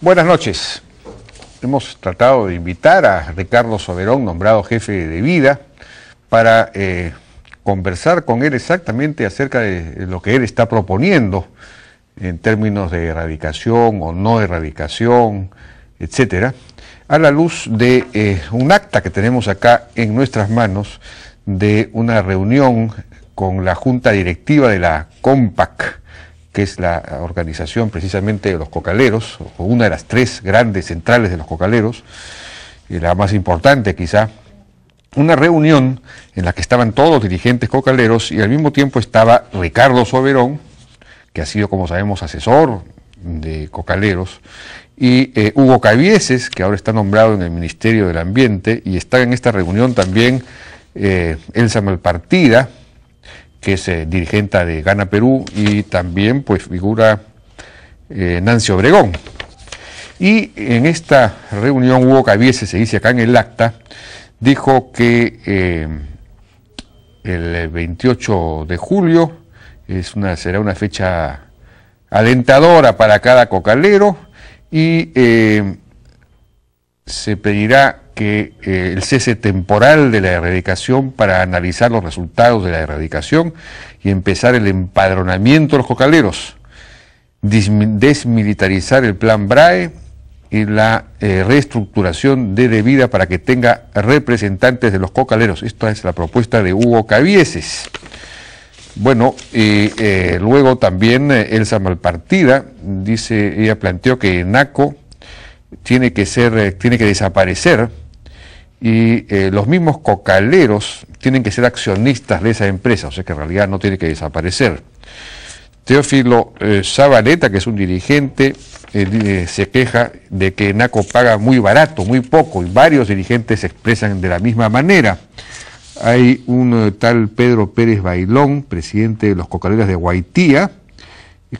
Buenas noches. Hemos tratado de invitar a Ricardo Soberón, nombrado jefe de vida, para eh, conversar con él exactamente acerca de lo que él está proponiendo en términos de erradicación o no erradicación, etcétera, a la luz de eh, un acta que tenemos acá en nuestras manos de una reunión con la Junta Directiva de la COMPAC, que es la organización precisamente de los cocaleros, o una de las tres grandes centrales de los cocaleros, y la más importante quizá, una reunión en la que estaban todos los dirigentes cocaleros y al mismo tiempo estaba Ricardo Soberón, que ha sido, como sabemos, asesor de cocaleros, y eh, Hugo Cavieses, que ahora está nombrado en el Ministerio del Ambiente, y está en esta reunión también eh, Elsa Malpartida, que es eh, dirigente de Gana Perú, y también pues figura eh, Nancy Obregón. Y en esta reunión Hugo Cabiese, se dice acá en el acta, dijo que eh, el 28 de julio es una, será una fecha alentadora para cada cocalero y eh, se pedirá que eh, el cese temporal de la erradicación para analizar los resultados de la erradicación y empezar el empadronamiento de los cocaleros, desmilitarizar el plan BRAE y la eh, reestructuración de debida para que tenga representantes de los cocaleros. Esta es la propuesta de Hugo Cavieses. Bueno, y eh, luego también Elsa Malpartida, dice, ella planteó que NACO tiene que ser, tiene que desaparecer y eh, los mismos cocaleros tienen que ser accionistas de esa empresa, o sea que en realidad no tiene que desaparecer. Teófilo Sabaleta, eh, que es un dirigente, eh, se queja de que Naco paga muy barato, muy poco, y varios dirigentes se expresan de la misma manera. Hay un tal Pedro Pérez Bailón, presidente de los cocaleros de Guaitía,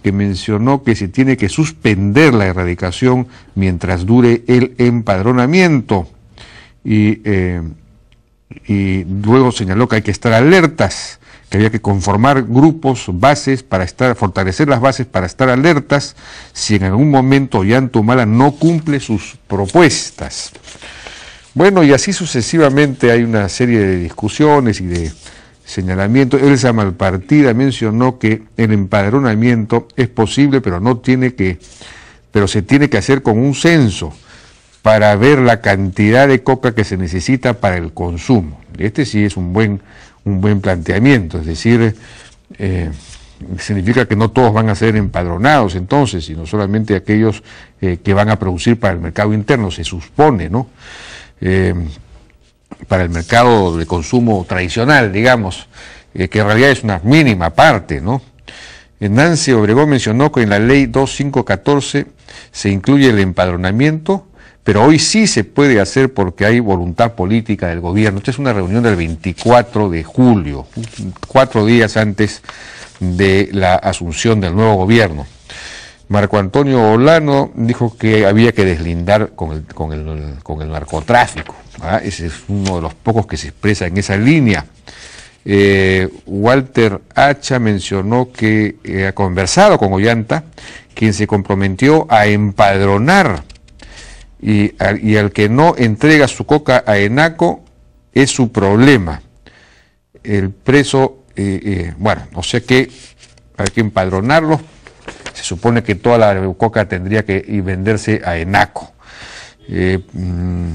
que mencionó que se tiene que suspender la erradicación mientras dure el empadronamiento. Eh, y, luego señaló que hay que estar alertas, que había que conformar grupos, bases para estar, fortalecer las bases para estar alertas si en algún momento Yantumala no cumple sus propuestas. Bueno, y así sucesivamente hay una serie de discusiones y de señalamientos. Elsa Malpartida mencionó que el empadronamiento es posible, pero no tiene que, pero se tiene que hacer con un censo para ver la cantidad de coca que se necesita para el consumo. Este sí es un buen, un buen planteamiento, es decir, eh, significa que no todos van a ser empadronados entonces, sino solamente aquellos eh, que van a producir para el mercado interno, se supone, ¿no? Eh, para el mercado de consumo tradicional, digamos, que en realidad es una mínima parte, ¿no? Nancy Obregón mencionó que en la ley 2514 se incluye el empadronamiento pero hoy sí se puede hacer porque hay voluntad política del gobierno. Esta es una reunión del 24 de julio, cuatro días antes de la asunción del nuevo gobierno. Marco Antonio Olano dijo que había que deslindar con el, narcotráfico. ¿ah? Ese es uno de los pocos que se expresa en esa línea. Eh, Walter Hacha mencionó que eh, ha conversado con Ollanta, quien se comprometió a empadronar y al, que no entrega su coca a Enaco es su problema. El preso, eh, eh, bueno, no sé qué, hay que empadronarlo. Se supone que toda la coca tendría que venderse a Enaco. Eh, mm,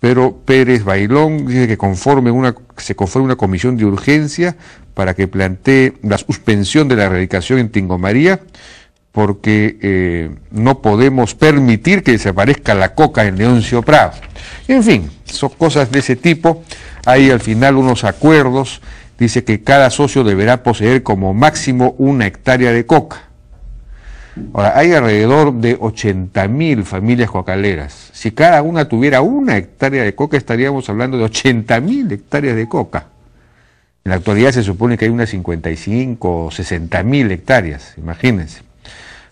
pero Pérez Bailón dice que conforme una, se conforme una comisión de urgencia para que plantee la suspensión de la erradicación en Tingo María porque eh, no podemos permitir que desaparezca la coca en Leoncio Prado. En fin, son cosas de ese tipo. Hay al final unos acuerdos. Dice que cada socio deberá poseer como máximo una hectárea de coca. Ahora, hay alrededor de 80.000 familias cocaleras. Si cada una tuviera una hectárea de coca, estaríamos hablando de 80.000 hectáreas de coca. En la actualidad se supone que hay unas 55 o 60.000 hectáreas, imagínense.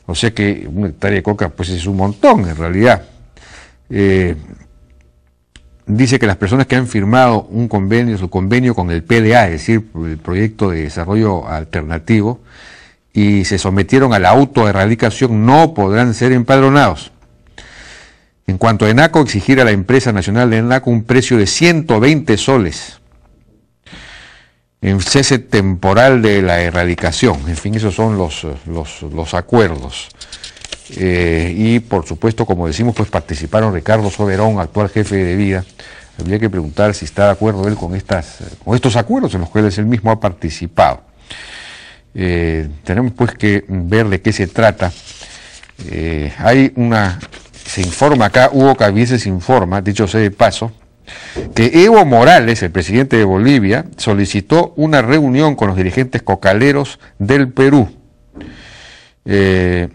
O sea que un hectárea de coca pues es un montón en realidad. Eh, dice que las personas que han firmado un convenio, su convenio con el PDA, es decir, el Proyecto de Desarrollo Alternativo, y se sometieron a la autoerradicación, no podrán ser empadronados. En cuanto a ENACO, exigir a la empresa nacional de ENACO un precio de 120 soles en cese temporal de la erradicación. En fin, esos son los, los, acuerdos. Eh, y por supuesto, como decimos, pues participaron Ricardo Soberón, actual jefe de vida. Habría que preguntar si está de acuerdo él con, estas, con estos acuerdos en los cuales él mismo ha participado. Eh, tenemos pues que ver de qué se trata. Eh, hay una, se informa acá, Hugo Cavieses informa, dicho sea de paso, que Evo Morales, el presidente de Bolivia, solicitó una reunión con los dirigentes cocaleros del Perú. Eh,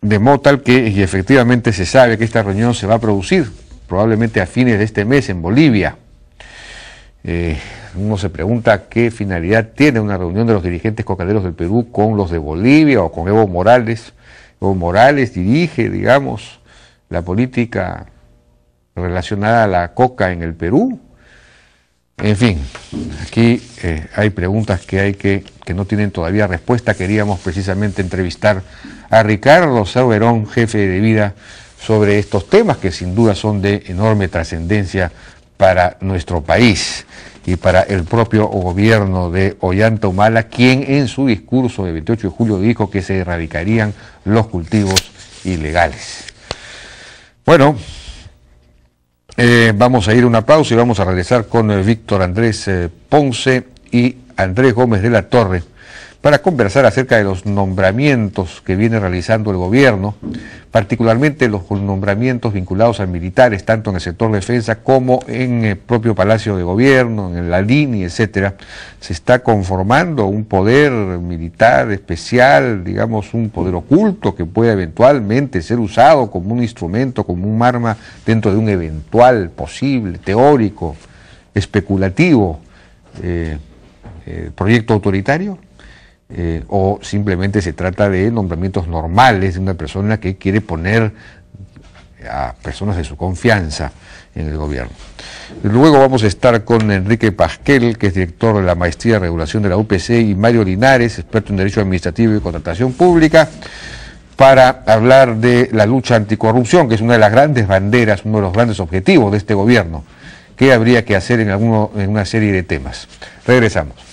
de modo tal que, y efectivamente se sabe que esta reunión se va a producir probablemente a fines de este mes en Bolivia. Eh, uno se pregunta qué finalidad tiene una reunión de los dirigentes cocaleros del Perú con los de Bolivia o con Evo Morales. Evo Morales dirige, digamos, la política relacionada a la coca en el Perú. En fin, aquí eh, hay preguntas que hay que, que no tienen todavía respuesta. Queríamos precisamente entrevistar a Ricardo Sauberón, jefe de vida, sobre estos temas que sin duda son de enorme trascendencia para nuestro país y para el propio gobierno de Ollanta Humala, quien en su discurso del 28 de julio dijo que se erradicarían los cultivos ilegales. Bueno, eh, vamos a ir a una pausa y vamos a regresar con eh, Víctor Andrés eh, Ponce y Andrés Gómez de la Torre para conversar acerca de los nombramientos que viene realizando el gobierno particularmente los nombramientos vinculados a militares, tanto en el sector de defensa como en el propio Palacio de Gobierno, en la línea, etcétera, se está conformando un poder militar especial, digamos, un poder oculto que pueda eventualmente ser usado como un instrumento, como un arma dentro de un eventual, posible, teórico, especulativo eh, eh, proyecto autoritario. Eh, o simplemente se trata de nombramientos normales de una persona que quiere poner a personas de su confianza en el gobierno. Luego vamos a estar con Enrique Pasquel, que es director de la Maestría de Regulación de la UPC, y Mario Linares, experto en Derecho Administrativo y Contratación Pública, para hablar de la lucha anticorrupción, que es una de las grandes banderas, uno de los grandes objetivos de este gobierno, que habría que hacer en, en una serie de temas. Regresamos.